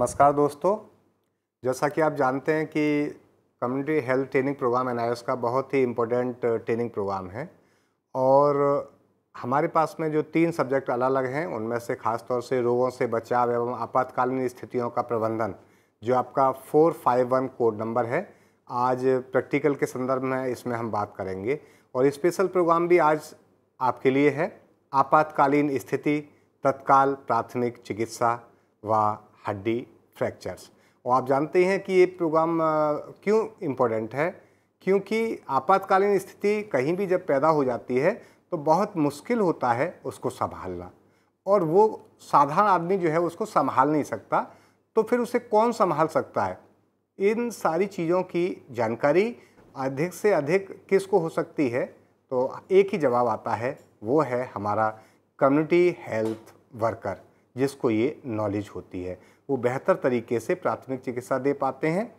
नमस्कार दोस्तों जैसा कि आप जानते हैं कि कम्युनिटी हेल्थ ट्रेनिंग प्रोग्राम एन का बहुत ही इम्पोर्टेंट ट्रेनिंग प्रोग्राम है और हमारे पास में जो तीन सब्जेक्ट अलग अलग हैं उनमें से खासतौर से रोगों से बचाव एवं आपातकालीन स्थितियों का प्रबंधन जो आपका four five one code number है आज प्रैक्टिकल के संदर्भ में इसमें हम बात करेंगे और स्पेशल प्रोग्राम भी आज आपके लिए है आपातकालीन स्थिति तत्काल प्राथमिक चिकित्सा व हड्डी फ्रैक्चर्स और आप जानते हैं कि ये प्रोग्राम क्यों इम्पोर्टेंट है क्योंकि आपातकालीन स्थिति कहीं भी जब पैदा हो जाती है तो बहुत मुश्किल होता है उसको संभालना और वो साधारण आदमी जो है उसको संभाल नहीं सकता तो फिर उसे कौन संभाल सकता है इन सारी चीज़ों की जानकारी अधिक से अधिक किसको हो सकती है तो एक ही जवाब आता है वो है हमारा कम्युनिटी हेल्थ वर्कर जिसको ये नॉलेज होती है वो बेहतर तरीके से प्राथमिक चिकित्सा दे पाते हैं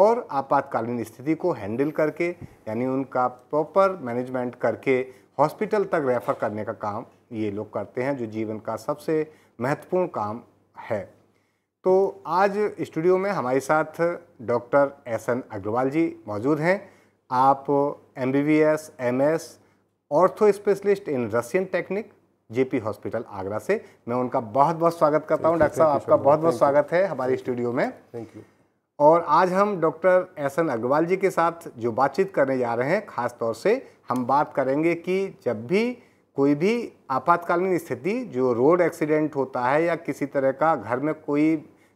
और आपातकालीन स्थिति को हैंडल करके यानी उनका प्रॉपर मैनेजमेंट करके हॉस्पिटल तक रेफ़र करने का काम ये लोग करते हैं जो जीवन का सबसे महत्वपूर्ण काम है तो आज स्टूडियो में हमारे साथ doctor S N Agrawal ji मौजूद हैं आप M B B S M S ortho specialist in Russian technique JP hospital Agra से मैं उनका बहुत बहुत स्वागत करता हूँ डॉक्टर साहब आपका बहुत बहुत स्वागत है हमारे स्टूडियो में थैंक यू और आज हम doctor S N Agrawal ji के साथ जो बातचीत करने जा रहे हैं खास तौर से हम बात करेंगे कि जब भी कोई भी आपातकालीन स्थिति जो रोड एक्सीडेंट होता है या किसी तरह का घर में कोई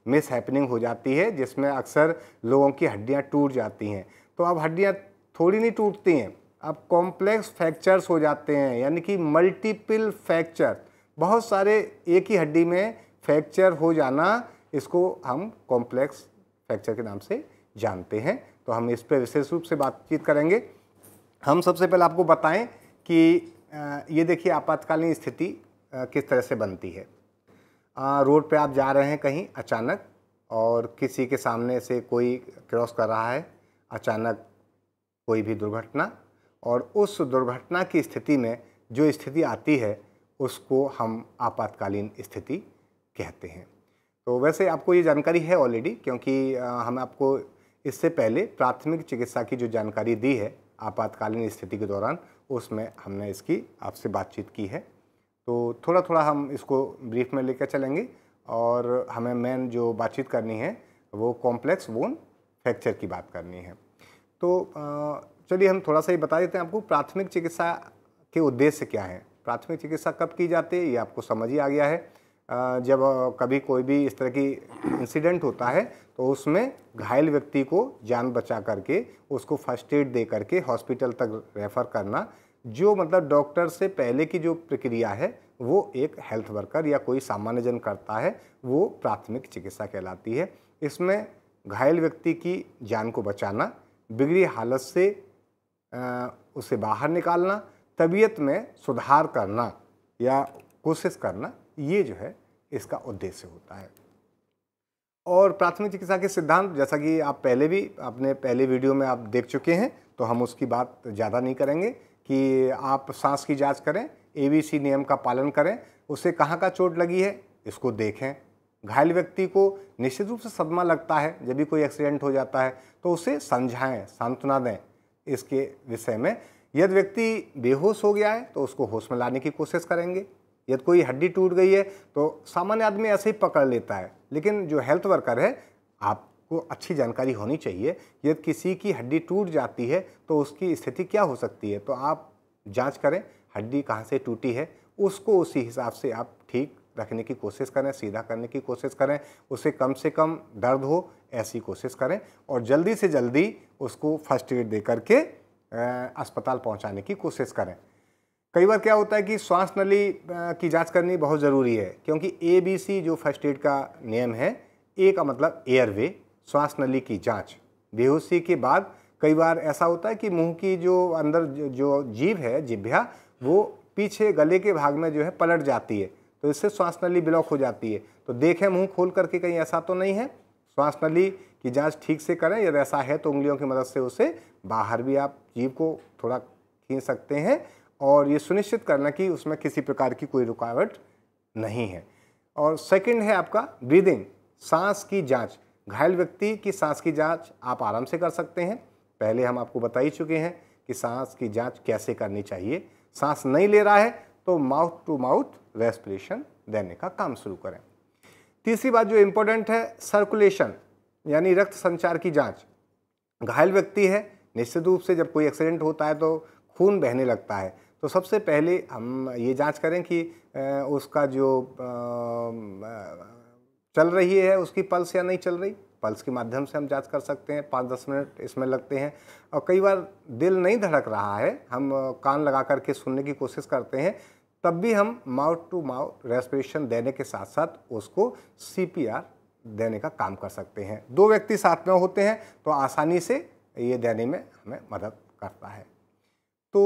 मिस हैपनिंग हो जाती है जिसमें अक्सर लोगों की हड्डियाँ टूट जाती हैं तो अब हड्डियाँ थोड़ी नहीं टूटती हैं अब कॉम्प्लेक्स फ्रैक्चर्स हो जाते हैं यानी कि मल्टीपल फ्रैक्चर बहुत सारे एक ही हड्डी में फ्रैक्चर हो जाना इसको हम कॉम्प्लेक्स फ्रैक्चर के नाम से जानते हैं तो हम इस पर विशेष रूप से बातचीत करेंगे हम सबसे पहले आपको बताएं कि ये देखिए आपातकालीन स्थिति किस तरह से बनती है रोड पे आप जा रहे हैं कहीं अचानक और किसी के सामने से कोई क्रॉस कर रहा है अचानक कोई भी दुर्घटना और उस दुर्घटना की स्थिति में जो स्थिति आती है उसको हम आपातकालीन स्थिति कहते हैं तो वैसे आपको ये जानकारी है ऑलरेडी क्योंकि हम आपको इससे पहले प्राथमिक चिकित्सा की जो जानकारी दी है आपातकालीन स्थिति के दौरान उसमें हमने इसकी आपसे बातचीत की है तो थोड़ा थोड़ा हम इसको ब्रीफ में लेकर चलेंगे और हमें मेन जो बातचीत करनी है वो कॉम्प्लेक्स बोन फ्रैक्चर की बात करनी है तो चलिए हम थोड़ा सा ही बता देते हैं आपको प्राथमिक चिकित्सा के उद्देश्य क्या है प्राथमिक चिकित्सा कब की जाती है ये आपको समझ ही आ गया है जब कभी कोई भी इस तरह की इंसिडेंट होता है तो उसमें घायल व्यक्ति को जान बचा करके उसको फर्स्ट एड दे करके हॉस्पिटल तक रेफ़र करना जो मतलब डॉक्टर से पहले की जो प्रक्रिया है वो एक हेल्थ वर्कर या कोई सामान्य जन करता है वो प्राथमिक चिकित्सा कहलाती है इसमें घायल व्यक्ति की जान को बचाना बिगड़ी हालत से उसे बाहर निकालना तबीयत में सुधार करना या कोशिश करना ये जो है इसका उद्देश्य होता है और प्राथमिक चिकित्सा के सिद्धांत जैसा कि आप पहले भी अपने पहले वीडियो में आप देख चुके हैं तो हम उसकी बात ज़्यादा नहीं करेंगे कि आप सांस की जांच करें ए नियम का पालन करें उसे कहाँ का चोट लगी है इसको देखें घायल व्यक्ति को निश्चित रूप से सदमा लगता है जब भी कोई एक्सीडेंट हो जाता है तो उसे समझाएं सांत्वना दें इसके विषय में यदि व्यक्ति बेहोश हो गया है तो उसको होश में लाने की कोशिश करेंगे यदि कोई हड्डी टूट गई है तो सामान्य आदमी ऐसे ही पकड़ लेता है लेकिन जो हेल्थ वर्कर है आपको अच्छी जानकारी होनी चाहिए यदि किसी की हड्डी टूट जाती है तो उसकी स्थिति क्या हो सकती है तो आप जांच करें हड्डी कहाँ से टूटी है उसको उसी हिसाब से आप ठीक रखने की कोशिश करें सीधा करने की कोशिश करें उसे कम से कम दर्द हो ऐसी कोशिश करें और जल्दी से जल्दी उसको फर्स्ट एड दे करके अस्पताल पहुंचाने की कोशिश करें कई बार क्या होता है कि श्वास नली की जांच करनी बहुत ज़रूरी है क्योंकि ए बी सी जो फर्स्ट एड का नियम है ए का मतलब एयरवे श्वास नली की जांच बेहोशी के बाद कई बार ऐसा होता है कि मुंह की जो अंदर जो जीव है जिभ्या वो पीछे गले के भाग में जो है पलट जाती है तो इससे श्वास नली ब्लॉक हो जाती है तो देखें मुंह खोल करके कहीं ऐसा तो नहीं है श्वास नली की जांच ठीक से करें यदि ऐसा है तो उंगलियों की मदद से उसे बाहर भी आप जीव को थोड़ा खींच सकते हैं और ये सुनिश्चित करना कि उसमें किसी प्रकार की कोई रुकावट नहीं है और सेकेंड है आपका ब्रीदिंग सांस की जाँच घायल व्यक्ति की सांस की जाँच आप आराम से कर सकते हैं पहले हम आपको बता ही चुके हैं कि सांस की जांच कैसे करनी चाहिए सांस नहीं ले रहा है तो माउथ टू माउथ रेस्पिरेशन देने का काम शुरू करें तीसरी बात जो इम्पोर्टेंट है सर्कुलेशन यानी रक्त संचार की जांच घायल व्यक्ति है निश्चित रूप से जब कोई एक्सीडेंट होता है तो खून बहने लगता है तो सबसे पहले हम ये जांच करें कि उसका जो चल रही है उसकी पल्स या नहीं चल रही पल्स के माध्यम से हम जांच कर सकते हैं पाँच दस मिनट इसमें लगते हैं और कई बार दिल नहीं धड़क रहा है हम कान लगा करके सुनने की कोशिश करते हैं तब भी हम माउथ टू माउथ रेस्पिरेशन देने के साथ साथ उसको सी देने का काम कर सकते हैं दो व्यक्ति साथ में होते हैं तो आसानी से ये देने में हमें मदद करता है तो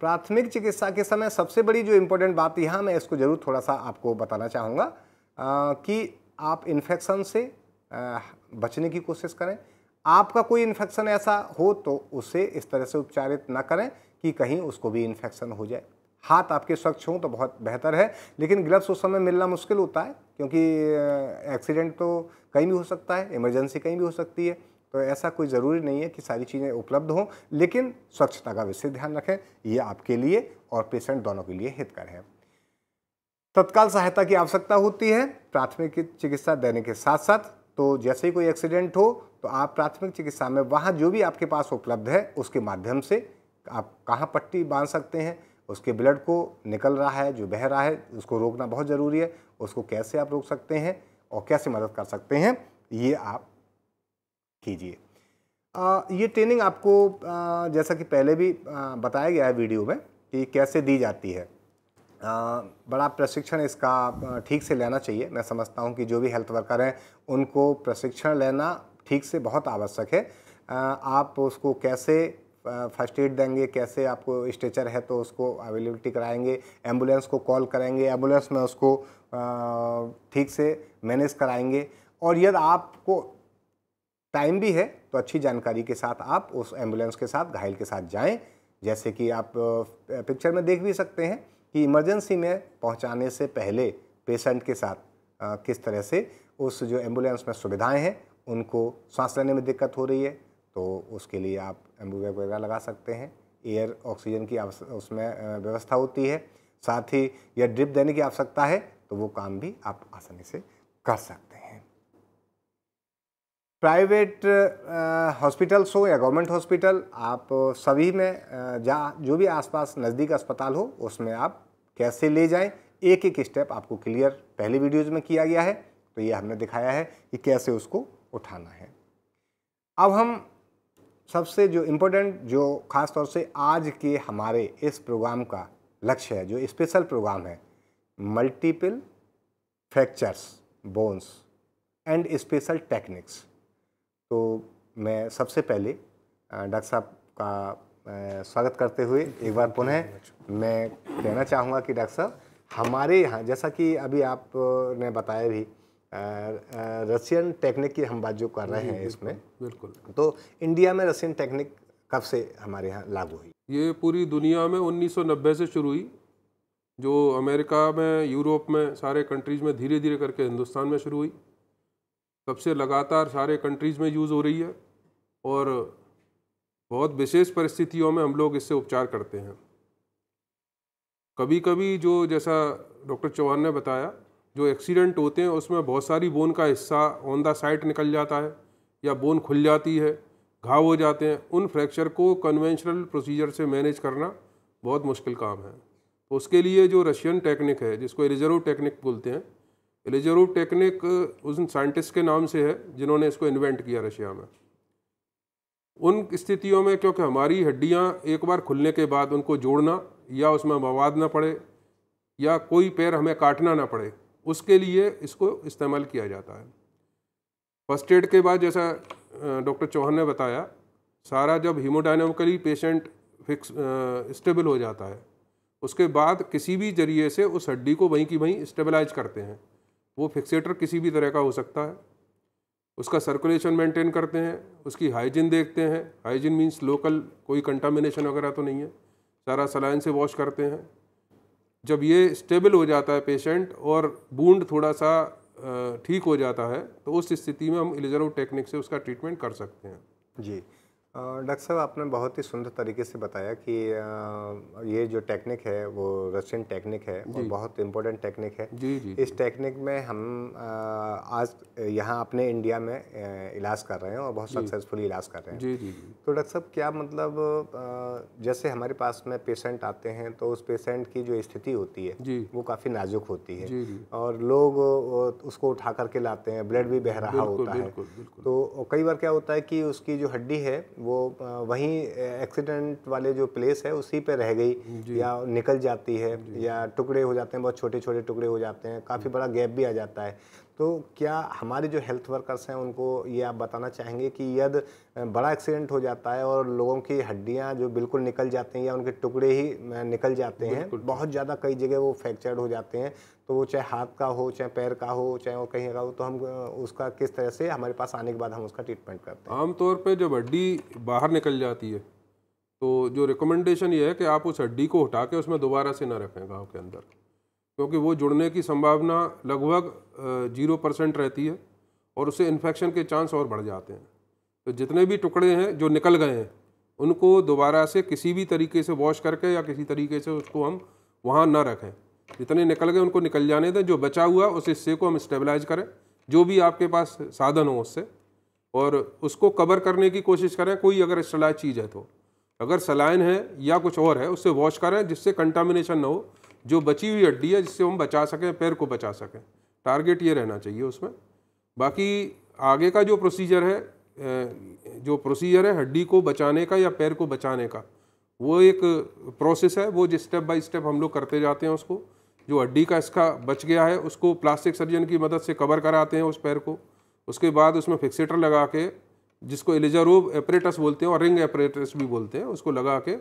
प्राथमिक चिकित्सा के समय सबसे बड़ी जो इम्पोर्टेंट बात यहाँ मैं इसको ज़रूर थोड़ा सा आपको बताना चाहूँगा कि आप इन्फेक्शन से आ, बचने की कोशिश करें आपका कोई इन्फेक्शन ऐसा हो तो उसे इस तरह से उपचारित ना करें कि कहीं उसको भी इन्फेक्शन हो जाए हाथ आपके स्वच्छ हों तो बहुत बेहतर है लेकिन ग्लव्स उस समय मिलना मुश्किल होता है क्योंकि एक्सीडेंट तो कहीं भी हो सकता है इमरजेंसी कहीं भी हो सकती है तो ऐसा कोई ज़रूरी नहीं है कि सारी चीज़ें उपलब्ध हों लेकिन स्वच्छता का विशेष ध्यान रखें ये आपके लिए और पेशेंट दोनों के लिए हितकर है तत्काल सहायता की आवश्यकता होती है प्राथमिक चिकित्सा देने के साथ साथ तो जैसे ही कोई एक्सीडेंट हो तो आप प्राथमिक चिकित्सा में वहाँ जो भी आपके पास उपलब्ध है उसके माध्यम से आप कहाँ पट्टी बांध सकते हैं उसके ब्लड को निकल रहा है जो बह रहा है उसको रोकना बहुत ज़रूरी है उसको कैसे आप रोक सकते हैं और कैसे मदद कर सकते हैं ये आप कीजिए ये ट्रेनिंग आपको आ, जैसा कि पहले भी आ, बताया गया है वीडियो में कि कैसे दी जाती है आ, बड़ा प्रशिक्षण इसका ठीक से लेना चाहिए मैं समझता हूँ कि जो भी हेल्थ वर्कर हैं उनको प्रशिक्षण लेना ठीक से बहुत आवश्यक है आप उसको कैसे फर्स्ट एड देंगे कैसे आपको स्ट्रेचर है तो उसको अवेलेबिलिटी कराएंगे एम्बुलेंस को कॉल करेंगे एम्बुलेंस में उसको ठीक से मैनेज कराएंगे और यदि आपको टाइम भी है तो अच्छी जानकारी के साथ आप उस एम्बुलेंस के साथ घायल के साथ जाएं जैसे कि आप पिक्चर में देख भी सकते हैं कि इमरजेंसी में पहुंचाने से पहले पेशेंट के साथ किस तरह से उस जो एम्बुलेंस में सुविधाएं हैं उनको सांस लेने में दिक्कत हो रही है तो उसके लिए आप एम्बूबैग वगैरह लगा सकते हैं एयर ऑक्सीजन की उसमें व्यवस्था होती है साथ ही यह ड्रिप देने की आवश्यकता है तो वो काम भी आप आसानी से कर सकते हैं प्राइवेट हॉस्पिटल्स हो या गवर्नमेंट हॉस्पिटल आप सभी में जा जो भी आसपास नज़दीक अस्पताल हो उसमें आप कैसे ले जाएं एक एक स्टेप आपको क्लियर पहले वीडियोज़ में किया गया है तो ये हमने दिखाया है कि कैसे उसको उठाना है अब हम सबसे जो इम्पोर्टेंट जो ख़ास तौर से आज के हमारे इस प्रोग्राम का लक्ष्य है जो स्पेशल प्रोग्राम है multiple fractures bones and special techniques तो मैं सबसे पहले डॉक्टर साहब का स्वागत करते हुए एक बार पुनः मैं कहना चाहूँगा कि डॉक्टर साहब हमारे यहाँ जैसा कि अभी आपने बताया भी रसियन टेक्निक की हम बात जो कर रहे हैं इसमें बिल्कुल तो इंडिया में रसियन टेक्निक कब से हमारे यहाँ लागू हुई ये पूरी दुनिया में 1990 से शुरू हुई जो अमेरिका में यूरोप में सारे कंट्रीज़ में धीरे धीरे करके हिंदुस्तान में शुरू हुई तब से लगातार सारे कंट्रीज़ में यूज़ हो रही है और बहुत विशेष परिस्थितियों में हम लोग इससे उपचार करते हैं कभी कभी जो जैसा डॉक्टर चौहान ने बताया जो एक्सीडेंट होते हैं उसमें बहुत सारी बोन का हिस्सा ऑन द साइट निकल जाता है या बोन खुल जाती है घाव हो जाते हैं उन फ्रैक्चर को कन्वेंशनल प्रोसीजर से मैनेज करना बहुत मुश्किल काम है तो उसके लिए जो रशियन टेक्निक है जिसको एलिजरो टेक्निक बोलते हैं एलिजरो टेक्निक उन साइंटिस्ट के नाम से है जिन्होंने इसको इन्वेंट किया रशिया में उन स्थितियों में क्योंकि हमारी हड्डियाँ एक बार खुलने के बाद उनको जोड़ना या उसमें मवाद ना पड़े या कोई पैर हमें काटना ना पड़े उसके लिए इसको इस्तेमाल किया जाता है फर्स्ट एड के बाद जैसा डॉक्टर चौहान ने बताया सारा जब हीमोडाइनमिकली पेशेंट फिक्स स्टेबल हो जाता है उसके बाद किसी भी जरिए से उस हड्डी को वहीं की वहीं स्टेबलाइज करते हैं वो फिक्सेटर किसी भी तरह का हो सकता है उसका सर्कुलेशन मेंटेन करते हैं उसकी हाइजीन देखते हैं हाइजीन मींस लोकल कोई कंटामिनेशन वगैरह तो नहीं है सारा सलाइन से वॉश करते हैं जब ये स्टेबल हो जाता है पेशेंट और बूंद थोड़ा सा ठीक हो जाता है तो उस स्थिति में हम इलेजरो टेक्निक से उसका ट्रीटमेंट कर सकते हैं जी डॉक्टर साहब आपने बहुत ही सुंदर तरीके से बताया कि ये जो टेक्निक है वो रशियन टेक्निक है और बहुत इम्पोर्टेंट टेक्निक है जी जी इस टेक्निक में हम आज यहाँ अपने इंडिया में इलाज कर रहे हैं और बहुत सक्सेसफुली इलाज कर रहे हैं जी जी तो डॉक्टर साहब क्या मतलब जैसे हमारे पास में पेशेंट आते हैं तो उस पेशेंट की जो स्थिति होती है वो काफ़ी नाजुक होती है और लोग उसको उठा करके लाते हैं ब्लड भी बह रहा होता है तो कई बार क्या होता है कि उसकी जो हड्डी है वो वहीं एक्सीडेंट वाले जो प्लेस है उसी पे रह गई या निकल जाती है या टुकड़े हो जाते हैं बहुत छोटे छोटे टुकड़े हो जाते हैं काफ़ी बड़ा गैप भी आ जाता है तो क्या हमारे जो हेल्थ वर्कर्स हैं उनको ये आप बताना चाहेंगे कि यदि बड़ा एक्सीडेंट हो जाता है और लोगों की हड्डियां जो बिल्कुल निकल जाती हैं या उनके टुकड़े ही निकल जाते हैं बहुत ज़्यादा कई जगह वो फ्रैक्चर्ड हो जाते हैं तो वो चाहे हाथ का हो चाहे पैर का हो चाहे वो कहीं का हो तो हम उसका किस तरह से हमारे पास आने के बाद हम उसका ट्रीटमेंट करते हैं आमतौर पर जब हड्डी बाहर निकल जाती है तो जो रिकमेंडेशन ये है कि आप उस हड्डी को हटा के उसमें दोबारा से ना रखें गाँव के अंदर क्योंकि वो जुड़ने की संभावना लगभग जीरो परसेंट रहती है और उससे इन्फेक्शन के चांस और बढ़ जाते हैं तो जितने भी टुकड़े हैं जो निकल गए हैं उनको दोबारा से किसी भी तरीके से वॉश करके या किसी तरीके से उसको हम वहाँ ना रखें जितने निकल गए उनको निकल जाने दें जो बचा हुआ उस हिस्से को हम स्टेबलाइज करें जो भी आपके पास साधन हो उससे और उसको कवर करने की कोशिश करें कोई अगर सलाह चीज़ है तो अगर सलाइन है या कुछ और है उससे वॉश करें जिससे कंटामिनेशन ना हो जो बची हुई हड्डी है जिससे हम बचा सकें पैर को बचा सकें टारगेट ये रहना चाहिए उसमें बाकी आगे का जो प्रोसीजर है जो प्रोसीजर है हड्डी को बचाने का या पैर को बचाने का वो एक प्रोसेस है वो जिस स्टेप बाय स्टेप हम लोग करते जाते हैं उसको जो हड्डी का इसका बच गया है उसको प्लास्टिक सर्जन की मदद से कवर कराते हैं उस पैर को उसके बाद उसमें फिक्सेटर लगा के जिसको एलिजारोब एपरेटस बोलते हैं और रिंग एपरेटस भी बोलते हैं उसको लगा के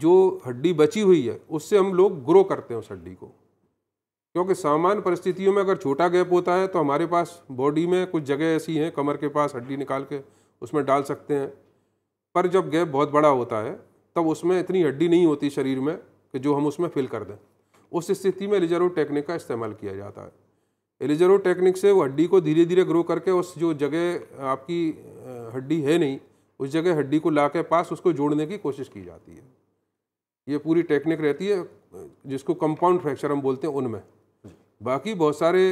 जो हड्डी बची हुई है उससे हम लोग ग्रो करते हैं उस हड्डी को क्योंकि सामान्य परिस्थितियों में अगर छोटा गैप होता है तो हमारे पास बॉडी में कुछ जगह ऐसी हैं कमर के पास हड्डी निकाल के उसमें डाल सकते हैं पर जब गैप बहुत बड़ा होता है तब उसमें इतनी हड्डी नहीं होती शरीर में कि जो हम उसमें फिल कर दें उस स्थिति में एलिजरो टेक्निक का इस्तेमाल किया जाता है एलिजरो टेक्निक से वो हड्डी को धीरे धीरे ग्रो करके उस जो जगह आपकी हड्डी है नहीं उस जगह हड्डी को ला के पास उसको जोड़ने की कोशिश की जाती है ये पूरी टेक्निक रहती है जिसको कंपाउंड फ्रैक्चर हम बोलते हैं उनमें बाकी बहुत सारे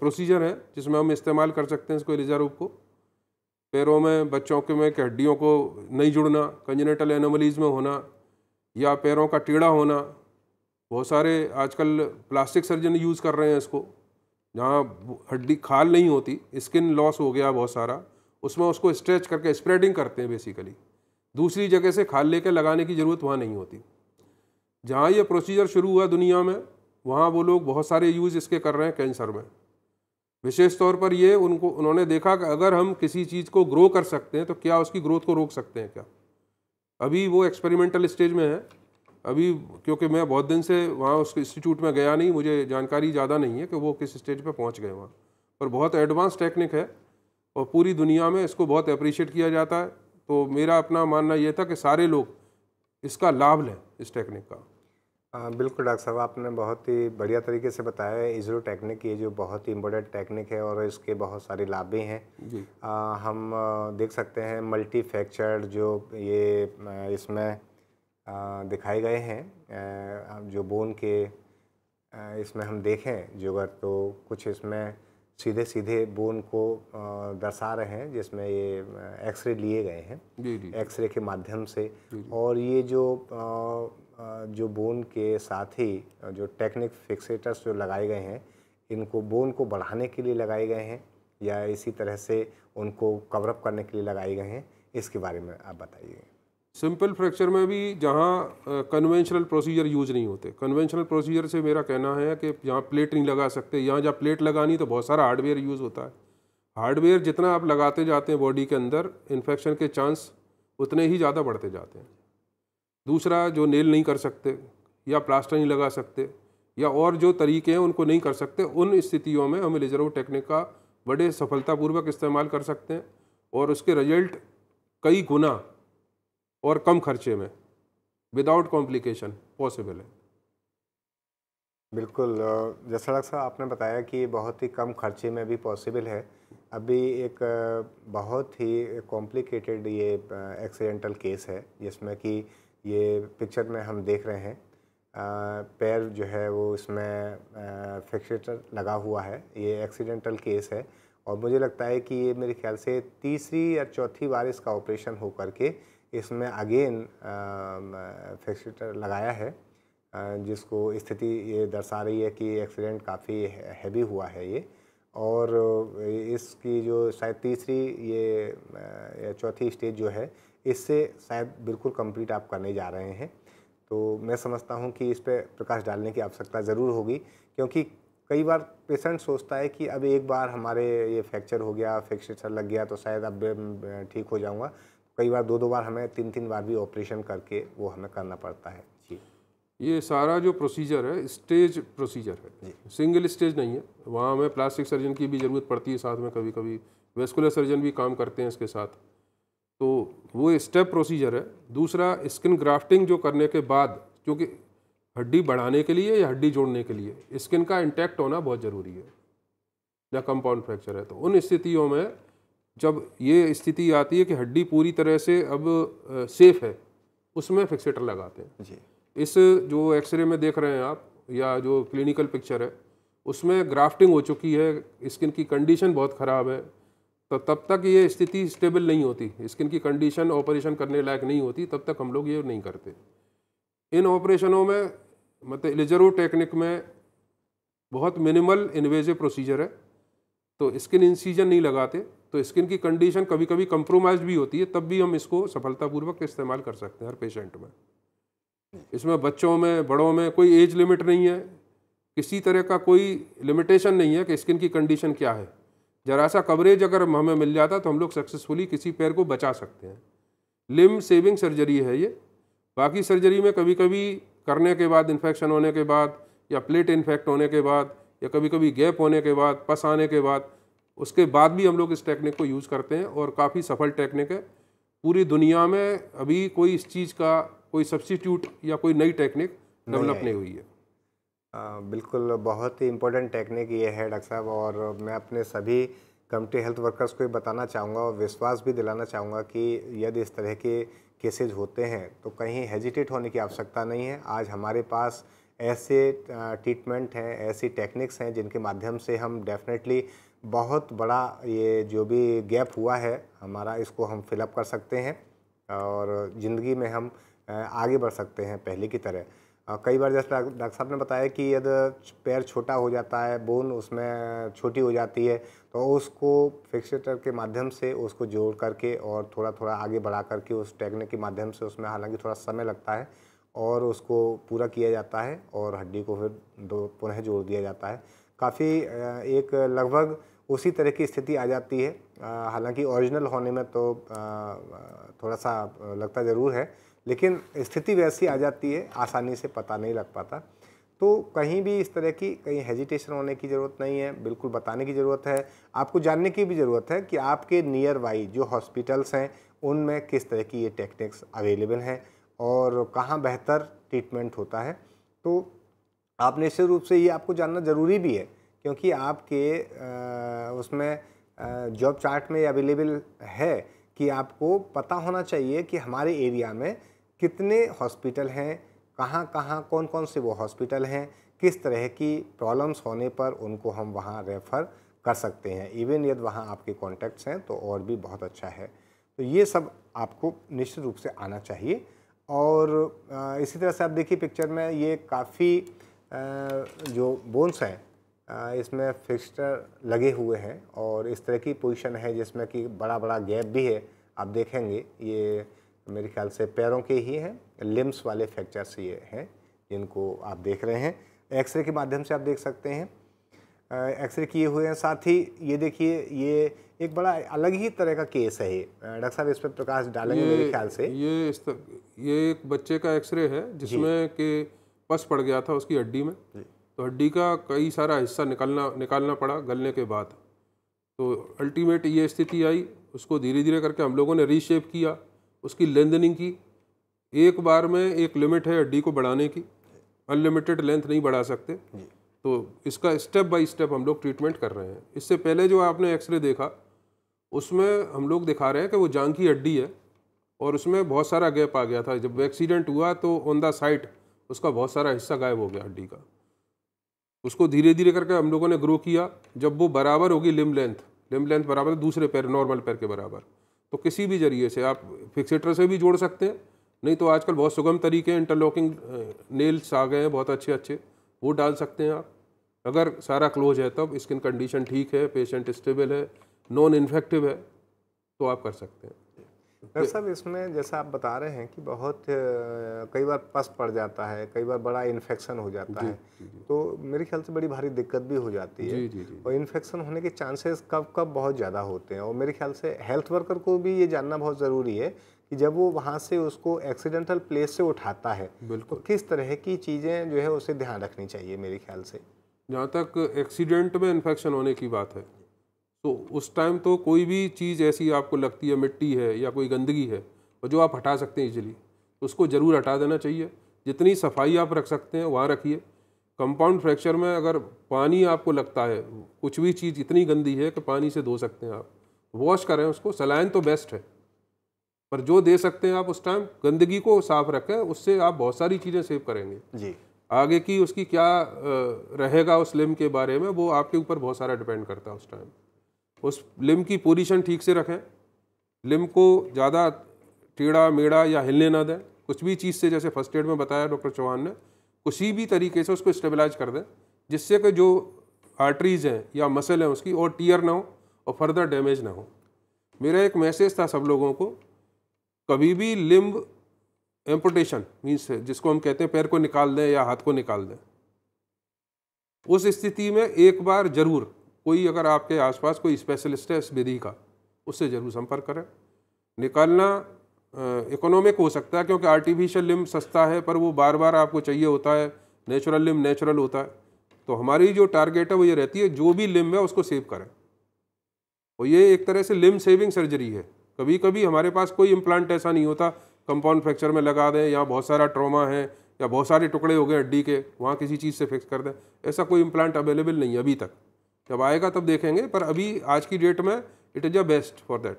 प्रोसीजर हैं जिसमें हम इस्तेमाल कर सकते हैं इसको एलिजारूप को पैरों में बच्चों के में हड्डियों को नहीं जुड़ना कंजनेटल एनोमलीज़ में होना या पैरों का टीढ़ा होना बहुत सारे आजकल प्लास्टिक सर्जन यूज़ कर रहे हैं इसको जहाँ हड्डी खाल नहीं होती स्किन लॉस हो गया बहुत सारा उसमें उसको स्ट्रेच करके स्प्रेडिंग करते हैं बेसिकली दूसरी जगह से खाल लेकर लगाने की ज़रूरत वहाँ नहीं होती जहाँ ये प्रोसीजर शुरू हुआ दुनिया में वहाँ वो लोग बहुत सारे यूज़ इसके कर रहे हैं कैंसर में विशेष तौर पर ये उनको उन्होंने देखा कि अगर हम किसी चीज़ को ग्रो कर सकते हैं तो क्या उसकी ग्रोथ को रोक सकते हैं क्या अभी वो एक्सपेरिमेंटल स्टेज में है अभी क्योंकि मैं बहुत दिन से वहाँ उस इंस्टीट्यूट में गया नहीं मुझे जानकारी ज़्यादा नहीं है कि वो किस स्टेज पर पहुँच गए वहाँ पर बहुत एडवांस टेक्निक है और पूरी दुनिया में इसको बहुत अप्रिशिएट किया जाता है तो मेरा अपना मानना यह था कि सारे लोग इसका लाभ लें इस टेक्निक का आ, बिल्कुल डॉक्टर साहब आपने बहुत ही बढ़िया तरीके से बताया है इसरो टेक्निक ये जो बहुत ही इम्पोर्टेंट टेक्निक है और इसके बहुत सारे लाभ भी हैं आ, हम देख सकते हैं मल्टी जो ये इसमें दिखाए गए हैं जो बोन के इसमें हम देखें जो अगर तो कुछ इसमें सीधे सीधे बोन को दर्शा रहे हैं जिसमें ये एक्सरे लिए गए हैं एक्सरे के माध्यम से और ये जो जो बोन के साथ ही जो टेक्निक फिक्सेटर्स जो लगाए गए हैं इनको बोन को बढ़ाने के लिए लगाए गए हैं या इसी तरह से उनको कवरअप करने के लिए लगाए गए हैं इसके बारे में आप बताइए सिंपल फ्रैक्चर में भी जहाँ कन्वेंशनल प्रोसीजर यूज नहीं होते कन्वेंशनल प्रोसीजर से मेरा कहना है कि जहाँ प्लेट नहीं लगा सकते यहाँ जहाँ प्लेट लगानी तो बहुत सारा हार्डवेयर यूज़ होता है हार्डवेयर जितना आप लगाते जाते हैं बॉडी के अंदर इन्फेक्शन के चांस उतने ही ज़्यादा बढ़ते जाते हैं दूसरा जो नेल नहीं कर सकते या प्लास्टर नहीं लगा सकते या और जो तरीके हैं उनको नहीं कर सकते उन स्थितियों में हम रिजर्व टेक्निक का बड़े सफलतापूर्वक इस्तेमाल कर सकते हैं और उसके रिजल्ट कई गुना और कम खर्चे में विदाउट कॉम्प्लिकेशन पॉसिबल है बिल्कुल जैसा डॉक्टर साहब आपने बताया कि बहुत ही कम खर्चे में भी पॉसिबल है अभी एक बहुत ही कॉम्प्लिकेटेड ये एक्सीडेंटल केस है जिसमें कि ये पिक्चर में हम देख रहे हैं पैर जो है वो इसमें फ्रैक्चर लगा हुआ है ये एक्सीडेंटल केस है और मुझे लगता है कि ये मेरे ख्याल से तीसरी या चौथी बार इसका ऑपरेशन हो करके के इसमें अगेन फैक्सीटर लगाया है जिसको स्थिति ये दर्शा रही है कि एक्सीडेंट काफ़ी हैवी हुआ है ये और इसकी जो शायद तीसरी ये या चौथी स्टेज जो है इससे शायद बिल्कुल कंप्लीट आप करने जा रहे हैं तो मैं समझता हूँ कि इस पर प्रकाश डालने की आवश्यकता ज़रूर होगी क्योंकि कई बार पेशेंट सोचता है कि अब एक बार हमारे ये फ्रैक्चर हो गया फ्रैक्चर लग गया तो शायद अब ठीक हो जाऊँगा कई बार दो दो बार हमें तीन तीन बार भी ऑपरेशन करके वो हमें करना पड़ता है जी ये सारा जो प्रोसीजर है स्टेज प्रोसीजर है सिंगल स्टेज नहीं है वहाँ हमें प्लास्टिक सर्जन की भी ज़रूरत पड़ती है साथ में कभी कभी वेस्कुलर सर्जन भी काम करते हैं इसके साथ तो वो स्टेप प्रोसीजर है दूसरा स्किन ग्राफ्टिंग जो करने के बाद क्योंकि हड्डी बढ़ाने के लिए या हड्डी जोड़ने के लिए स्किन का इंटैक्ट होना बहुत ज़रूरी है या कंपाउंड फ्रैक्चर है तो उन स्थितियों में जब ये स्थिति आती है कि हड्डी पूरी तरह से अब सेफ है उसमें फिक्सेटर लगाते हैं जी इस जो एक्सरे में देख रहे हैं आप या जो क्लिनिकल पिक्चर है उसमें ग्राफ्टिंग हो चुकी है स्किन की कंडीशन बहुत ख़राब है तो तब तक ये स्थिति स्टेबल नहीं होती स्किन की कंडीशन ऑपरेशन करने लायक नहीं होती तब तक हम लोग ये नहीं करते इन ऑपरेशनों में मतलब एलिजरो टेक्निक में बहुत मिनिमल इन्वेजिव प्रोसीजर है तो स्किन इंसीजन नहीं लगाते तो स्किन की कंडीशन कभी कभी कंप्रोमाइज भी होती है तब भी हम इसको सफलतापूर्वक इस्तेमाल कर सकते हैं हर पेशेंट में इसमें बच्चों में बड़ों में कोई एज लिमिट नहीं है किसी तरह का कोई लिमिटेशन नहीं है कि स्किन की कंडीशन क्या है जरा सा कवरेज अगर हमें मिल जाता तो हम लोग सक्सेसफुली किसी पैर को बचा सकते हैं लिम सेविंग सर्जरी है ये बाकी सर्जरी में कभी कभी करने के बाद इन्फेक्शन होने के बाद या प्लेट इन्फेक्ट होने के बाद या कभी कभी गैप होने के बाद पस आने के बाद उसके बाद भी हम लोग इस टेक्निक को यूज़ करते हैं और काफ़ी सफल टेक्निक है पूरी दुनिया में अभी कोई इस चीज़ का कोई सब्सटीट्यूट या कोई नई टेक्निक डेवलप नहीं हुई है आ, बिल्कुल बहुत ही इम्पोर्टेंट टेक्निक ये है डॉक्टर साहब और मैं अपने सभी कम्युनिटी हेल्थ वर्कर्स को ये बताना चाहूँगा और विश्वास भी दिलाना चाहूँगा कि यदि इस तरह के केसेज होते हैं तो कहीं हेजिटेट होने की आवश्यकता नहीं है आज हमारे पास ऐसे ट्रीटमेंट हैं ऐसी टेक्निक्स हैं जिनके माध्यम से हम डेफिनेटली बहुत बड़ा ये जो भी गैप हुआ है हमारा इसको हम फिलअप कर सकते हैं और ज़िंदगी में हम आगे बढ़ सकते हैं पहले की तरह कई बार जैसे डॉक्टर साहब ने बताया कि यदि पैर छोटा हो जाता है बोन उसमें छोटी हो जाती है तो उसको फिक्सेटर के माध्यम से उसको जोड़ करके और थोड़ा थोड़ा आगे बढ़ा करके उस टेक्निक के माध्यम से उसमें हालांकि थोड़ा समय लगता है और उसको पूरा किया जाता है और हड्डी को फिर दो पुनः जोड़ दिया जाता है काफ़ी एक लगभग उसी तरह की स्थिति आ जाती है हालांकि ओरिजिनल होने में तो थोड़ा सा लगता ज़रूर है लेकिन स्थिति वैसी आ जाती है आसानी से पता नहीं लग पाता तो कहीं भी इस तरह की कहीं हेजिटेशन होने की ज़रूरत नहीं है बिल्कुल बताने की ज़रूरत है आपको जानने की भी ज़रूरत है कि आपके नियर बाई जो हॉस्पिटल्स हैं उनमें किस तरह की ये टेक्निक्स अवेलेबल हैं और कहाँ बेहतर ट्रीटमेंट होता है तो आप निश्चित रूप से ये आपको जानना ज़रूरी भी है क्योंकि आपके उसमें जॉब चार्ट में अवेलेबल है कि आपको पता होना चाहिए कि हमारे एरिया में कितने हॉस्पिटल हैं कहाँ कहाँ कौन कौन से वो हॉस्पिटल हैं किस तरह की प्रॉब्लम्स होने पर उनको हम वहाँ रेफ़र कर सकते हैं इवन यदि वहाँ आपके कॉन्टैक्ट्स हैं तो और भी बहुत अच्छा है तो ये सब आपको निश्चित रूप से आना चाहिए और इसी तरह से आप देखिए पिक्चर में ये काफ़ी जो बोन्स हैं इसमें फिक्स्चर लगे हुए हैं और इस तरह की पोजीशन है जिसमें कि बड़ा बड़ा गैप भी है आप देखेंगे ये मेरे ख्याल से पैरों के ही हैं लिम्स वाले फ्रैक्चर्स ये हैं जिनको आप देख रहे हैं एक्सरे के माध्यम से आप देख सकते हैं एक्सरे किए हुए हैं साथ ही ये देखिए ये एक बड़ा अलग ही तरह का केस है ये डॉक्टर साहब इस पर प्रकाश डालेंगे मेरे ख्याल से ये इस तर, ये एक बच्चे का एक्सरे है जिसमें कि पस पड़ गया था उसकी हड्डी में तो हड्डी का कई सारा हिस्सा निकालना निकालना पड़ा गलने के बाद तो अल्टीमेट ये स्थिति आई उसको धीरे धीरे करके हम लोगों ने रीशेप किया उसकी लेंथनिंग की एक बार में एक लिमिट है हड्डी को बढ़ाने की अनलिमिटेड लेंथ नहीं बढ़ा सकते तो इसका स्टेप बाय स्टेप हम लोग ट्रीटमेंट कर रहे हैं इससे पहले जो आपने एक्सरे देखा उसमें हम लोग दिखा रहे हैं कि वो जांग की हड्डी है और उसमें बहुत सारा गैप आ गया था जब एक्सीडेंट हुआ तो ऑन द साइट उसका बहुत सारा हिस्सा गायब हो गया हड्डी का उसको धीरे धीरे करके हम लोगों ने ग्रो किया जब वो बराबर होगी लिम लेंथ लिम लेंथ बराबर है तो दूसरे पैर नॉर्मल पैर के बराबर तो किसी भी जरिए से आप फिक्सेटर से भी जोड़ सकते हैं नहीं तो आजकल बहुत सुगम तरीके हैं इंटरलॉकिंग नेल्स आ गए हैं बहुत अच्छे अच्छे वो डाल सकते हैं आप अगर सारा क्लोज है तब स्किन कंडीशन ठीक है पेशेंट स्टेबल है नॉन इन्फेक्टिव है तो आप कर सकते हैं डॉक्टर साहब इसमें जैसा आप बता रहे हैं कि बहुत कई बार पस पड़ जाता है कई बार बड़ा इन्फेक्शन हो जाता जी, है जी, जी, तो मेरे ख्याल से बड़ी भारी दिक्कत भी हो जाती है और इन्फेक्शन होने के चांसेस कब कब बहुत ज़्यादा होते हैं और मेरे ख्याल से हेल्थ वर्कर को भी ये जानना बहुत ज़रूरी है कि जब वो वहाँ से उसको एक्सीडेंटल प्लेस से उठाता है तो किस तरह की चीज़ें जो है उसे ध्यान रखनी चाहिए मेरे ख्याल से जहाँ तक एक्सीडेंट में इन्फेक्शन होने की बात है तो उस टाइम तो कोई भी चीज़ ऐसी आपको लगती है मिट्टी है या कोई गंदगी है और जो आप हटा सकते हैं इजिली तो उसको ज़रूर हटा देना चाहिए जितनी सफाई आप रख सकते हैं वहाँ रखिए कंपाउंड फ्रैक्चर में अगर पानी आपको लगता है कुछ भी चीज़ इतनी गंदी है कि पानी से धो सकते हैं आप वॉश करें उसको सलाइन तो बेस्ट है पर जो दे सकते हैं आप उस टाइम गंदगी को साफ रखें उससे आप बहुत सारी चीज़ें सेव करेंगे जी आगे की उसकी क्या रहेगा उस लिम के बारे में वो आपके ऊपर बहुत सारा डिपेंड करता है उस टाइम उस लिम की पोजीशन ठीक से रखें लिम को ज़्यादा टेढ़ा मेढ़ा या हिलने ना दें कुछ भी चीज़ से जैसे फर्स्ट एड में बताया डॉक्टर चौहान ने उसी भी तरीके से उसको स्टेबलाइज कर दें जिससे कि जो आर्टरीज़ हैं या मसल हैं उसकी और टीयर ना हो और फर्दर डैमेज ना हो मेरा एक मैसेज था सब लोगों को कभी भी लिम्ब एम्पोटेशन मीन्स जिसको हम कहते हैं पैर को निकाल दें या हाथ को निकाल दें उस स्थिति में एक बार ज़रूर कोई अगर आपके आसपास कोई स्पेशलिस्ट है इस विधि का उससे ज़रूर संपर्क करें निकालना इकोनॉमिक हो सकता है क्योंकि आर्टिफिशियल लिम सस्ता है पर वो बार बार आपको चाहिए होता है नेचुरल लिम नेचुरल होता है तो हमारी जो टारगेट है वो ये रहती है जो भी लिम है उसको सेव करें और ये एक तरह से लिम सेविंग सर्जरी है कभी कभी हमारे पास कोई इम्प्लांट ऐसा नहीं होता कंपाउंड फ्रैक्चर में लगा दें या बहुत सारा ट्रॉमा है या बहुत सारे टुकड़े हो गए हड्डी के वहाँ किसी चीज़ से फिक्स कर दें ऐसा कोई इम्प्लांट अवेलेबल नहीं है अभी तक जब आएगा तब देखेंगे पर अभी आज की डेट में it is a best for that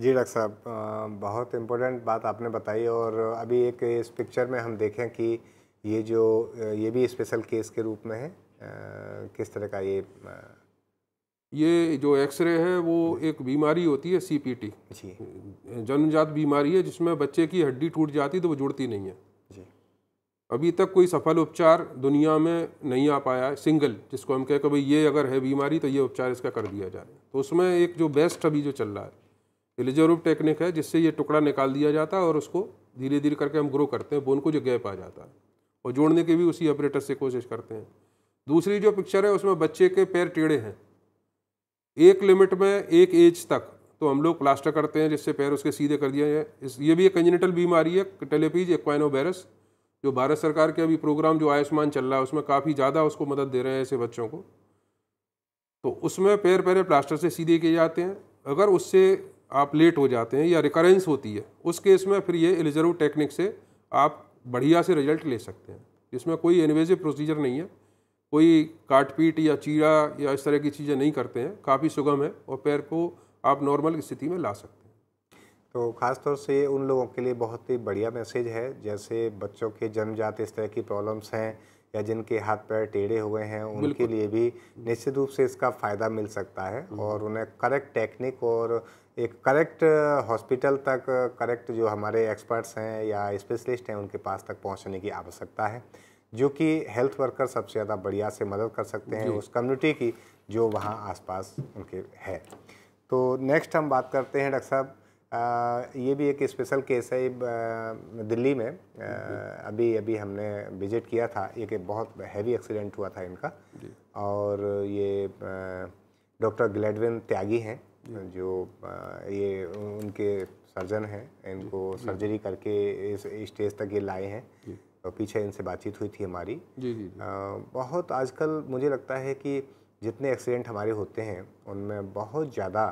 जी डॉक्टर साहब बहुत इम्पोर्टेंट बात आपने बताई और अभी एक इस पिक्चर में हम देखें कि ये जो ये भी स्पेशल केस के रूप में है किस तरह का ये ये जो एक्सरे है वो एक बीमारी होती है सीपीटी जी जन्मजात बीमारी है जिसमें बच्चे की हड्डी टूट जाती तो वो जुड़ती नहीं है अभी तक कोई सफल उपचार दुनिया में नहीं आ पाया सिंगल जिसको हम कहें कि भाई ये अगर है बीमारी तो ये उपचार इसका कर दिया जाए तो उसमें एक जो बेस्ट अभी जो चल रहा है एलिजोरूप टेक्निक है जिससे ये टुकड़ा निकाल दिया जाता है और उसको धीरे धीरे करके हम ग्रो करते हैं बोन को जो गैप आ जाता है और जोड़ने की भी उसी ऑपरेटर से कोशिश करते हैं दूसरी जो पिक्चर है उसमें बच्चे के पैर टेढ़े हैं एक लिमिट में एक एज तक तो हम लोग प्लास्टर करते हैं जिससे पैर उसके सीधे कर दिया जाए इस ये भी एक कंजनेटल बीमारी है टेलेपीज एक्वाइनोबैरस जो भारत सरकार के अभी प्रोग्राम जो आयुष्मान चल रहा है उसमें काफ़ी ज़्यादा उसको मदद दे रहे हैं ऐसे बच्चों को तो उसमें पैर पैर प्लास्टर से सीधे किए जाते हैं अगर उससे आप लेट हो जाते हैं या रिकरेंस होती है उस केस में फिर ये एलिजर्व टेक्निक से आप बढ़िया से रिजल्ट ले सकते हैं इसमें कोई इन्वेजिव प्रोसीजर नहीं है कोई काटपीट या चीरा या इस तरह की चीज़ें नहीं करते हैं काफ़ी सुगम है और पैर को आप नॉर्मल स्थिति में ला सकते हैं तो ख़ास तौर से उन लोगों के लिए बहुत ही बढ़िया मैसेज है जैसे बच्चों के जन्मजात इस तरह की प्रॉब्लम्स हैं या जिनके हाथ पैर टेढ़े हुए हैं उनके लिए भी निश्चित रूप से इसका फ़ायदा मिल सकता है हम्म। और उन्हें करेक्ट टेक्निक और एक करेक्ट हॉस्पिटल तक करेक्ट जो हमारे एक्सपर्ट्स हैं या स्पेशलिस्ट हैं उनके पास तक पहुंचने की आवश्यकता है जो कि हेल्थ वर्कर सबसे ज़्यादा बढ़िया से मदद कर सकते हैं उस कम्युनिटी की जो वहाँ आसपास उनके है तो नेक्स्ट हम बात करते हैं डॉक्टर साहब ये भी एक स्पेशल केस है दिल्ली में अभी अभी हमने विजिट किया था एक बहुत हैवी एक्सीडेंट हुआ था इनका और ये डॉक्टर ग्लेडविन त्यागी हैं जो ये उनके सर्जन हैं इनको सर्जरी करके इस स्टेज तक ये लाए हैं और पीछे इनसे बातचीत हुई थी हमारी जी जी बहुत आजकल मुझे लगता है कि जितने एक्सीडेंट हमारे होते हैं उनमें बहुत ज़्यादा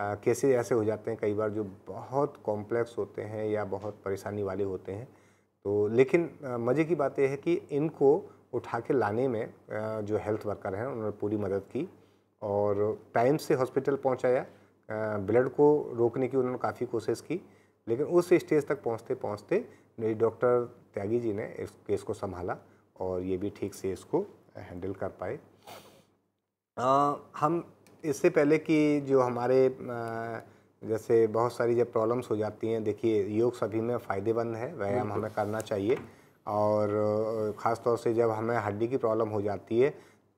केसेज ऐसे हो जाते हैं कई बार जो बहुत कॉम्प्लेक्स होते हैं या बहुत परेशानी वाले होते हैं तो लेकिन मज़े की बात यह है कि इनको उठा के लाने में जो हेल्थ वर्कर हैं उन्होंने पूरी मदद की और टाइम से हॉस्पिटल पहुंचाया ब्लड को रोकने की उन्होंने काफ़ी कोशिश की लेकिन उस स्टेज तक पहुंचते पहुंचते मेरी डॉक्टर त्यागी जी ने इस केस को संभाला और ये भी ठीक से इसको हैंडल कर पाए आ, हम इससे पहले कि जो हमारे जैसे बहुत सारी जब प्रॉब्लम्स हो जाती हैं देखिए योग सभी में फ़ायदेमंद है व्यायाम हमें करना चाहिए और ख़ास तौर से जब हमें हड्डी की प्रॉब्लम हो जाती है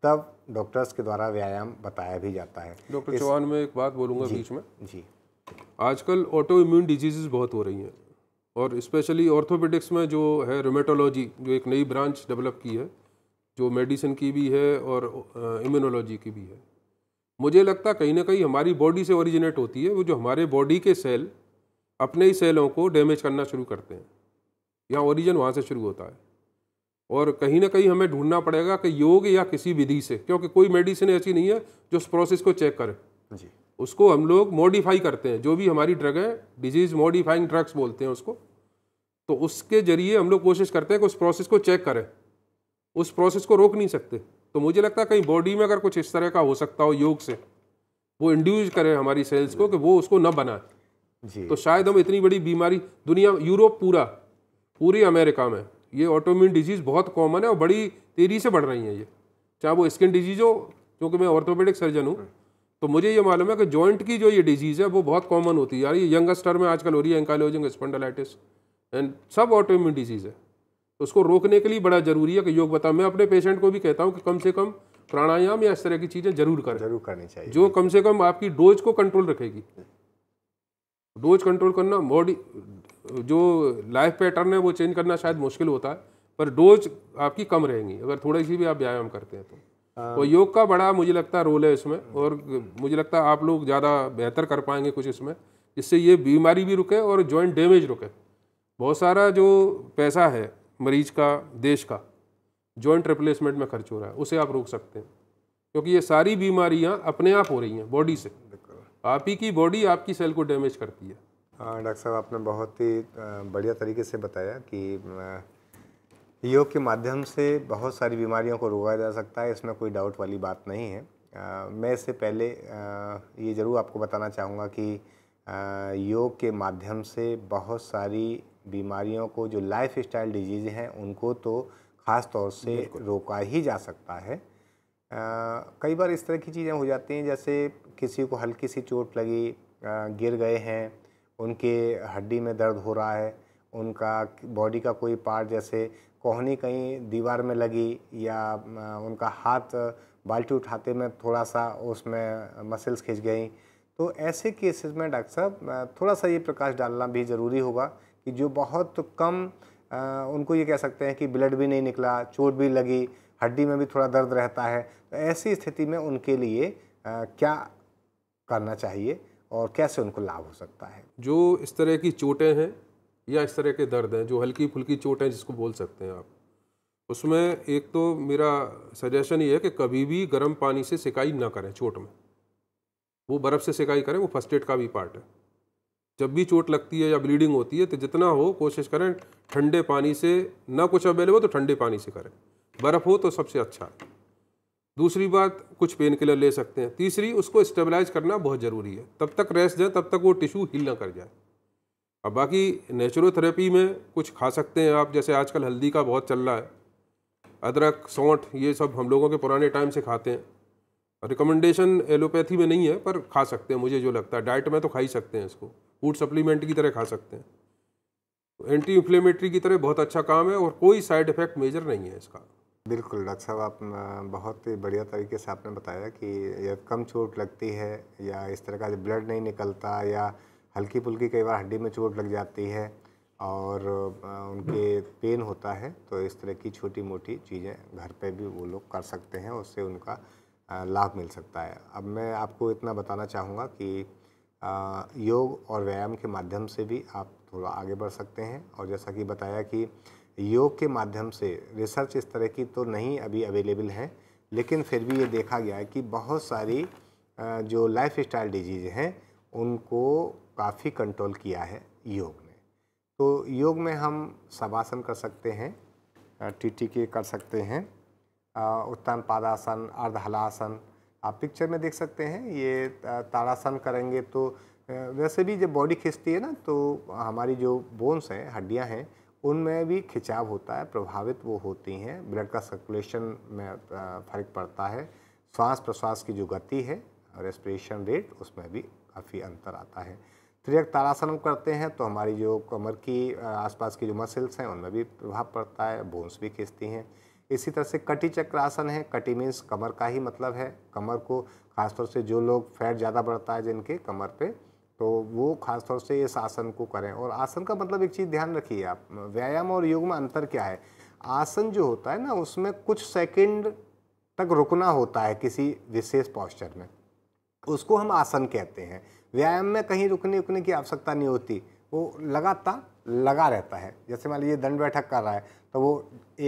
तब डॉक्टर्स के द्वारा व्यायाम बताया भी जाता है डॉक्टर इस... चौहान मैं एक बात बोलूँगा बीच में जी आजकल ऑटो इम्यून डिजीज़ बहुत हो रही हैं और स्पेशली ऑर्थोपेडिक्स में जो है रोमेटोलॉजी जो एक नई ब्रांच डेवलप की है जो मेडिसिन की भी है और इम्यूनोलॉजी की भी है मुझे लगता कहीं ना कहीं हमारी बॉडी से ओरिजिनेट होती है वो जो हमारे बॉडी के सेल अपने ही सेलों को डैमेज करना शुरू करते हैं या ओरिजिन वहाँ से शुरू होता है और कहीं ना कहीं हमें ढूंढना पड़ेगा कि योग या किसी विधि से क्योंकि कोई मेडिसिन ऐसी नहीं है जो उस प्रोसेस को चेक करे जी उसको हम लोग मॉडिफाई करते हैं जो भी हमारी ड्रग है डिजीज़ मॉडिफाइंग ड्रग्स बोलते हैं उसको तो उसके ज़रिए हम लोग कोशिश करते हैं कि उस प्रोसेस को चेक करें उस प्रोसेस को रोक नहीं सकते तो मुझे लगता है कहीं बॉडी में अगर कुछ इस तरह का हो सकता हो योग से वो इंड्यूज करें हमारी सेल्स को कि वो उसको न बनाए तो शायद हम इतनी बड़ी बीमारी दुनिया यूरोप पूरा पूरी अमेरिका में ये ऑटोमिन डिजीज़ बहुत कॉमन है और बड़ी तेज़ी से बढ़ रही है ये चाहे वो स्किन डिजीज़ हो क्योंकि मैं ऑर्थोपेडिक सर्जन हूँ तो मुझे ये मालूम है कि जॉइंट की जो ये डिजीज़ है वो बहुत कॉमन होती है यार ये यंगस्टर में आजकल हो रही है एंकालोजिंग स्पेंडालाइटिस एंड सब ऑटोमिन डिजीज़ है तो उसको रोकने के लिए बड़ा जरूरी है कि योग बताओ मैं अपने पेशेंट को भी कहता हूँ कि कम से कम प्राणायाम या इस तरह की चीज़ें जरूर करें जरूर करनी चाहिए जो कम से कम आपकी डोज को कंट्रोल रखेगी डोज कंट्रोल करना बॉडी जो लाइफ पैटर्न है वो चेंज करना शायद मुश्किल होता है पर डोज आपकी कम रहेंगी अगर थोड़ी सी भी आप व्यायाम करते हैं तो और हाँ। तो योग का बड़ा मुझे लगता है रोल है इसमें और मुझे लगता है आप लोग ज़्यादा बेहतर कर पाएंगे कुछ इसमें जिससे ये बीमारी भी रुके और जॉइंट डैमेज रुके बहुत सारा जो पैसा है मरीज का देश का जॉइंट रिप्लेसमेंट में खर्च हो रहा है उसे आप रोक सकते हैं क्योंकि ये सारी बीमारियाँ अपने आप हो रही हैं बॉडी से आप ही की बॉडी आपकी सेल को डैमेज करती है हाँ डॉक्टर साहब आपने बहुत ही बढ़िया तरीके से बताया कि योग के माध्यम से बहुत सारी बीमारियों को रोका जा सकता है इसमें कोई डाउट वाली बात नहीं है आ, मैं इससे पहले आ, ये ज़रूर आपको बताना चाहूँगा कि आ, योग के माध्यम से बहुत सारी बीमारियों को जो लाइफ स्टाइल डिजीज़ हैं उनको तो ख़ास तौर से रोका ही जा सकता है आ, कई बार इस तरह की चीज़ें हो जाती हैं जैसे किसी को हल्की सी चोट लगी आ, गिर गए हैं उनके हड्डी में दर्द हो रहा है उनका बॉडी का कोई पार्ट जैसे कोहनी कहीं दीवार में लगी या उनका हाथ बाल्टी उठाते में थोड़ा सा उसमें मसल्स खिंच गई तो ऐसे केसेस में डॉक्टर साहब थोड़ा सा ये प्रकाश डालना भी ज़रूरी होगा कि जो बहुत कम आ, उनको ये कह सकते हैं कि ब्लड भी नहीं निकला चोट भी लगी हड्डी में भी थोड़ा दर्द रहता है तो ऐसी स्थिति में उनके लिए आ, क्या करना चाहिए और कैसे उनको लाभ हो सकता है जो इस तरह की चोटें हैं या इस तरह के दर्द हैं जो हल्की फुल्की चोटें जिसको बोल सकते हैं आप उसमें एक तो मेरा सजेशन ये है कि कभी भी गर्म पानी से सिकाई ना करें चोट में वो बर्फ़ से सिकाई करें वो फर्स्ट एड का भी पार्ट है जब भी चोट लगती है या ब्लीडिंग होती है तो जितना हो कोशिश करें ठंडे पानी से ना कुछ अवेलेबल तो ठंडे पानी से करें बर्फ़ हो तो सबसे अच्छा दूसरी बात कुछ पेन किलर ले सकते हैं तीसरी उसको स्टेबलाइज करना बहुत ज़रूरी है तब तक रेस्ट जाए तब तक वो टिश्यू हील ना कर जाए अब बाकी नेचुरोथेरेपी में कुछ खा सकते हैं आप जैसे आजकल हल्दी का बहुत चल रहा है अदरक सौंठ ये सब हम लोगों के पुराने टाइम से खाते हैं रिकमेंडेशन एलोपैथी में नहीं है पर खा सकते हैं मुझे जो लगता है डाइट में तो खा ही सकते हैं इसको फूड सप्लीमेंट की तरह खा सकते हैं तो एंटी इन्फ्लेमेटरी की तरह बहुत अच्छा काम है और कोई साइड इफेक्ट मेजर नहीं है इसका बिल्कुल डॉक्टर साहब आप बहुत ही बढ़िया तरीके से आपने बताया कि यह कम चोट लगती है या इस तरह का ब्लड नहीं निकलता या हल्की फुल्की कई बार हड्डी में चोट लग जाती है और उनके पेन होता है तो इस तरह की छोटी मोटी चीज़ें घर पे भी वो लोग कर सकते हैं उससे उनका लाभ मिल सकता है अब मैं आपको इतना बताना चाहूँगा कि योग और व्यायाम के माध्यम से भी आप थोड़ा आगे बढ़ सकते हैं और जैसा कि बताया कि योग के माध्यम से रिसर्च इस तरह की तो नहीं अभी अवेलेबल है लेकिन फिर भी ये देखा गया है कि बहुत सारी जो लाइफ स्टाइल डिजीज़ हैं उनको काफ़ी कंट्रोल किया है योग ने तो योग में हम शवासन कर सकते हैं टी टी के कर सकते हैं उत्तान पादासन अर्धहलासन आप पिक्चर में देख सकते हैं ये ताड़ासन करेंगे तो वैसे भी जब बॉडी खींचती है ना तो हमारी जो बोन्स हैं हड्डियाँ हैं उनमें भी खिंचाव होता है प्रभावित वो होती हैं ब्लड का सर्कुलेशन में फ़र्क पड़ता है श्वास प्रश्वास की जो गति है रेस्पिरेशन रेट उसमें भी काफ़ी अंतर आता है त्रियक ताड़ासन करते हैं तो हमारी जो कमर की आसपास की जो मसल्स हैं उनमें भी प्रभाव पड़ता है बोन्स भी खींचती हैं इसी तरह से कटी चक्रासन है कटी मीन्स कमर का ही मतलब है कमर को खासतौर से जो लोग फैट ज़्यादा बढ़ता है जिनके कमर पे तो वो खासतौर से इस आसन को करें और आसन का मतलब एक चीज़ ध्यान रखिए आप व्यायाम और योग में अंतर क्या है आसन जो होता है ना उसमें कुछ सेकेंड तक रुकना होता है किसी विशेष पॉस्चर में उसको हम आसन कहते हैं व्यायाम में कहीं रुकने उकने की आवश्यकता नहीं होती वो लगातार लगा रहता है जैसे मान लीजिए दंड बैठक कर रहा है तो वो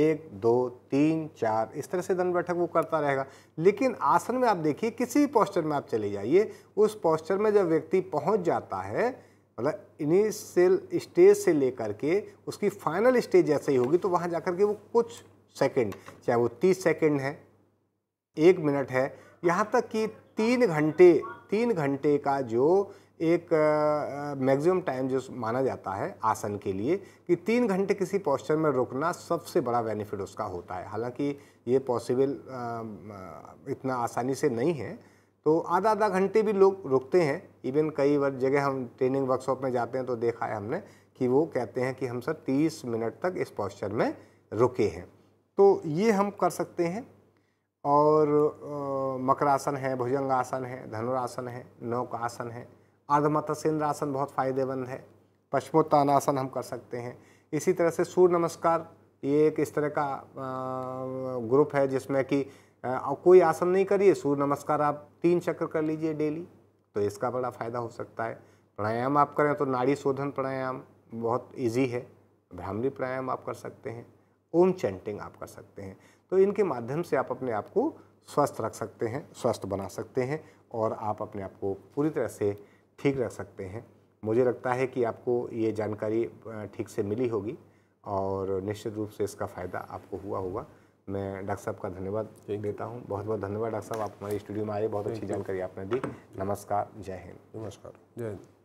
एक दो तीन चार इस तरह से दंड बैठक वो करता रहेगा लेकिन आसन में आप देखिए किसी भी पॉस्चर में आप चले जाइए उस पॉस्चर में जब व्यक्ति पहुंच जाता है मतलब इनिशियल स्टेज से लेकर के उसकी फाइनल स्टेज जैसे ही होगी तो वहाँ जा के वो कुछ सेकेंड चाहे वो तीस सेकेंड है एक मिनट है यहाँ तक कि तीन घंटे तीन घंटे का जो एक मैक्सिमम टाइम जो माना जाता है आसन के लिए कि तीन घंटे किसी पोस्चर में रुकना सबसे बड़ा बेनिफिट उसका होता है हालांकि ये पॉसिबल इतना आसानी से नहीं है तो आधा आधा घंटे भी लोग रुकते हैं इवन कई बार जगह हम ट्रेनिंग वर्कशॉप में जाते हैं तो देखा है हमने कि वो कहते हैं कि हम सर तीस मिनट तक इस पॉस्चर में रुके हैं तो ये हम कर सकते हैं और मकरासन है भुजंगासन है धनुरासन है नौकासन है अर्धमत्स्येंद्र आसन बहुत फ़ायदेमंद है पश्चिमोत्तानासन हम कर सकते हैं इसी तरह से सूर्य नमस्कार ये एक इस तरह का ग्रुप है जिसमें कि कोई आसन नहीं करिए सूर्य नमस्कार आप तीन चक्र कर लीजिए डेली तो इसका बड़ा फ़ायदा हो सकता है प्राणायाम आप करें तो नाड़ी शोधन प्राणायाम बहुत इजी है भ्रामरी प्राणायाम आप कर सकते हैं ओम चैंटिंग आप कर सकते हैं तो इनके माध्यम से आप अपने आप को स्वस्थ रख सकते हैं स्वस्थ बना सकते हैं और आप अपने आप को पूरी तरह से ठीक रख सकते हैं मुझे लगता है कि आपको ये जानकारी ठीक से मिली होगी और निश्चित रूप से इसका फ़ायदा आपको हुआ होगा मैं डॉक्टर साहब का धन्यवाद देता हूँ बहुत बहुत धन्यवाद डॉक्टर साहब आप हमारे स्टूडियो में आए बहुत अच्छी जानकारी आपने दी नमस्कार जय हिंद नमस्कार जय हिंद